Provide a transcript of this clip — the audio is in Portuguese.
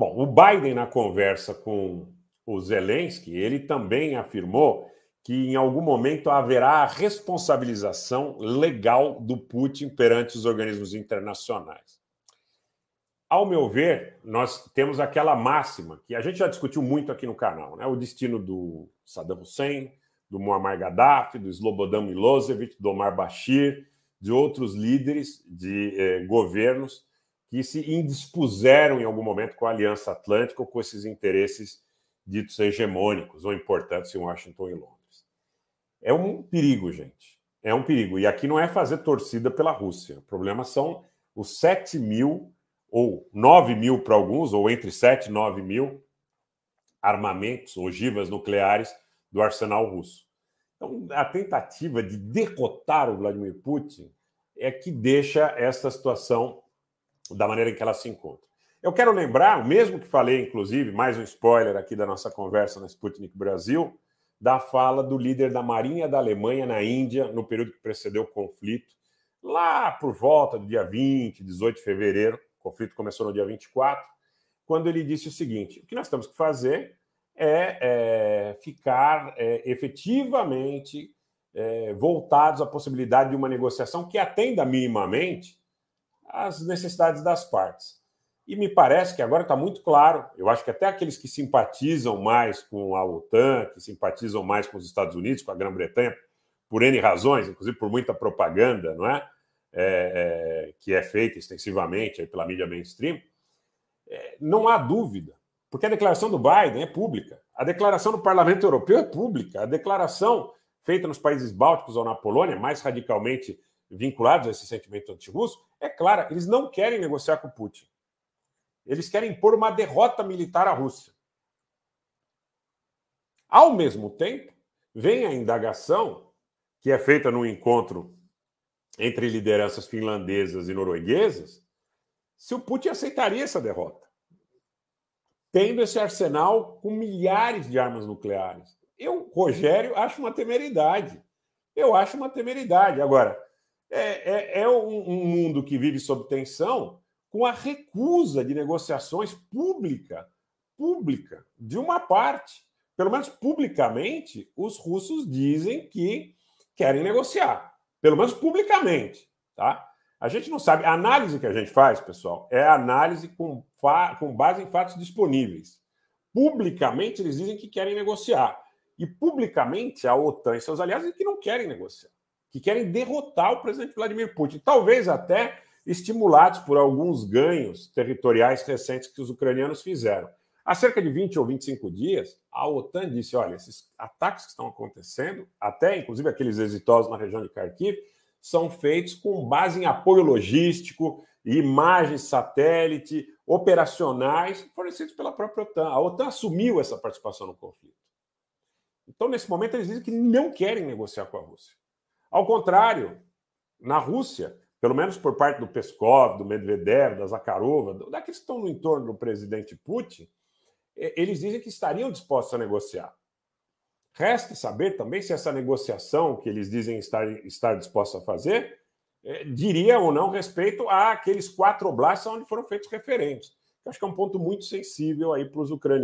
Bom, o Biden, na conversa com o Zelensky, ele também afirmou que em algum momento haverá a responsabilização legal do Putin perante os organismos internacionais. Ao meu ver, nós temos aquela máxima que a gente já discutiu muito aqui no canal, né? O destino do Saddam Hussein, do Muammar Gaddafi, do Slobodan Milosevic, do Omar Bashir, de outros líderes de eh, governos que se indispuseram em algum momento com a Aliança Atlântica ou com esses interesses ditos hegemônicos ou importantes em Washington e Londres. É um perigo, gente. É um perigo. E aqui não é fazer torcida pela Rússia. O problema são os 7 mil ou 9 mil para alguns, ou entre 7 e 9 mil armamentos, ogivas nucleares do arsenal russo. Então, a tentativa de decotar o Vladimir Putin é que deixa esta situação da maneira em que ela se encontra. Eu quero lembrar, o mesmo que falei, inclusive, mais um spoiler aqui da nossa conversa na Sputnik Brasil, da fala do líder da Marinha da Alemanha na Índia, no período que precedeu o conflito, lá por volta do dia 20, 18 de fevereiro, o conflito começou no dia 24, quando ele disse o seguinte: o que nós temos que fazer é, é ficar é, efetivamente é, voltados à possibilidade de uma negociação que atenda minimamente as necessidades das partes. E me parece que agora está muito claro, eu acho que até aqueles que simpatizam mais com a OTAN, que simpatizam mais com os Estados Unidos, com a Grã-Bretanha, por N razões, inclusive por muita propaganda, não é? é, é que é feita extensivamente pela mídia mainstream, é, não há dúvida, porque a declaração do Biden é pública, a declaração do Parlamento Europeu é pública, a declaração feita nos países bálticos ou na Polônia, mais radicalmente vinculados a esse sentimento antirrusso, é clara, eles não querem negociar com Putin. Eles querem impor uma derrota militar à Rússia. Ao mesmo tempo, vem a indagação que é feita num encontro entre lideranças finlandesas e norueguesas se o Putin aceitaria essa derrota, tendo esse arsenal com milhares de armas nucleares. Eu, Rogério, acho uma temeridade. Eu acho uma temeridade. Agora, é, é, é um, um mundo que vive sob tensão com a recusa de negociações pública, pública, de uma parte. Pelo menos publicamente, os russos dizem que querem negociar. Pelo menos publicamente, tá? A gente não sabe. A análise que a gente faz, pessoal, é análise com, com base em fatos disponíveis. Publicamente, eles dizem que querem negociar. E publicamente, a OTAN e seus aliados dizem que não querem negociar que querem derrotar o presidente Vladimir Putin, talvez até estimulados por alguns ganhos territoriais recentes que os ucranianos fizeram. Há cerca de 20 ou 25 dias, a OTAN disse: olha, esses ataques que estão acontecendo, até inclusive aqueles exitosos na região de Kharkiv, são feitos com base em apoio logístico, imagens satélite, operacionais, fornecidos pela própria OTAN. A OTAN assumiu essa participação no conflito. Então, nesse momento, eles dizem que não querem negociar com a Rússia. Ao contrário, na Rússia, pelo menos por parte do Peskov, do Medvedev, da Zakharova, daqueles que estão no entorno do presidente Putin, eles dizem que estariam dispostos a negociar. Resta saber também se essa negociação que eles dizem estar, estar dispostos a fazer é, diria ou não respeito àqueles quatro oblastes onde foram feitos referentes. Eu acho que é um ponto muito sensível aí para os ucranianos.